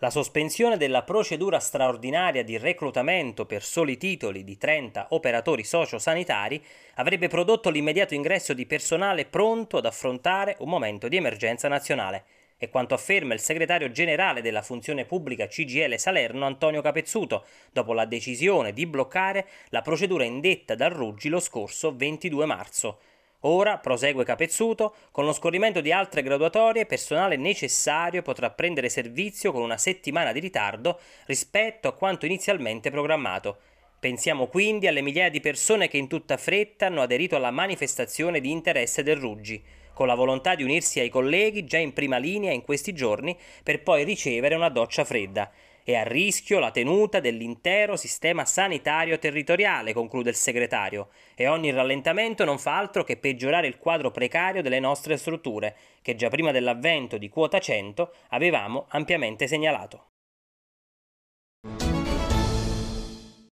La sospensione della procedura straordinaria di reclutamento per soli titoli di 30 operatori sociosanitari avrebbe prodotto l'immediato ingresso di personale pronto ad affrontare un momento di emergenza nazionale. È quanto afferma il segretario generale della funzione pubblica CGL Salerno Antonio Capezzuto, dopo la decisione di bloccare la procedura indetta dal Ruggi lo scorso 22 marzo. Ora, prosegue Capezzuto, con lo scorrimento di altre graduatorie, personale necessario potrà prendere servizio con una settimana di ritardo rispetto a quanto inizialmente programmato. Pensiamo quindi alle migliaia di persone che in tutta fretta hanno aderito alla manifestazione di interesse del Ruggi, con la volontà di unirsi ai colleghi già in prima linea in questi giorni per poi ricevere una doccia fredda e a rischio la tenuta dell'intero sistema sanitario territoriale, conclude il segretario, e ogni rallentamento non fa altro che peggiorare il quadro precario delle nostre strutture, che già prima dell'avvento di quota 100 avevamo ampiamente segnalato.